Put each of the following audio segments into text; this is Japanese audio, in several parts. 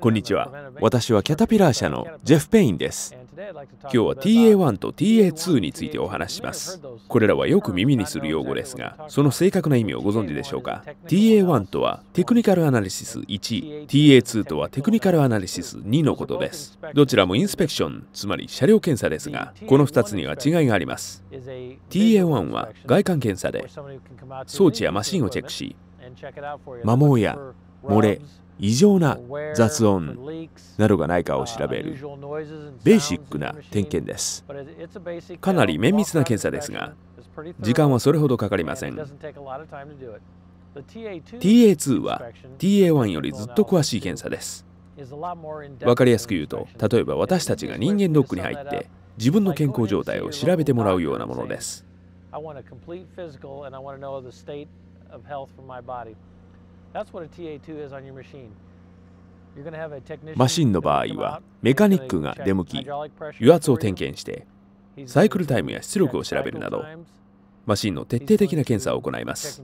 こんにちは。私はキャタピラー社のジェフ・ペインです。今日は TA1 と TA2 についてお話しします。これらはよく耳にする用語ですが、その正確な意味をご存知でしょうか ?TA1 とはテクニカルアナリシス1、TA2 とはテクニカルアナリシス2のことです。どちらもインスペクション、つまり車両検査ですが、この2つには違いがあります。TA1 は外観検査で、装置やマシンをチェックし、摩耗や漏れ、異常な雑音などがないかを調べるベーシックな点検です。かなり綿密な検査ですが、時間はそれほどかかりません。TA2 は TA1 よりずっと詳しい検査です。分かりやすく言うと、例えば私たちが人間ドックに入って自分の健康状態を調べてもらうようなものです。マシンの場合はメカニックが出向き油圧を点検してサイクルタイムや出力を調べるなどマシンの徹底的な検査を行います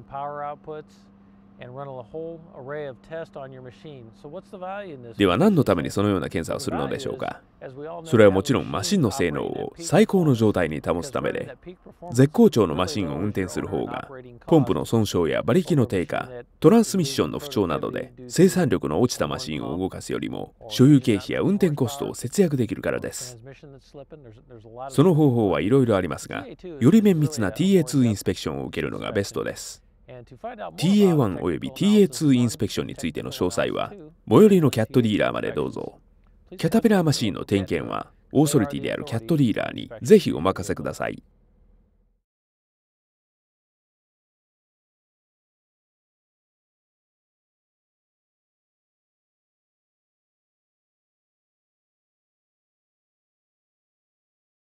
では何のためにそのような検査をするのでしょうかそれはもちろんマシンの性能を最高の状態に保つためで絶好調のマシンを運転する方がポンプの損傷や馬力の低下トランスミッションの不調などで生産力の落ちたマシンを動かすよりも所有経費や運転コストを節約できるからですその方法はいろいろありますがより綿密な TA2 インスペクションを受けるのがベストです TA1 および TA2 インスペクションについての詳細は最寄りのキャットディーラーまでどうぞキャタピラーマシンの点検はオーソリティであるキャットディーラーにぜひお任せください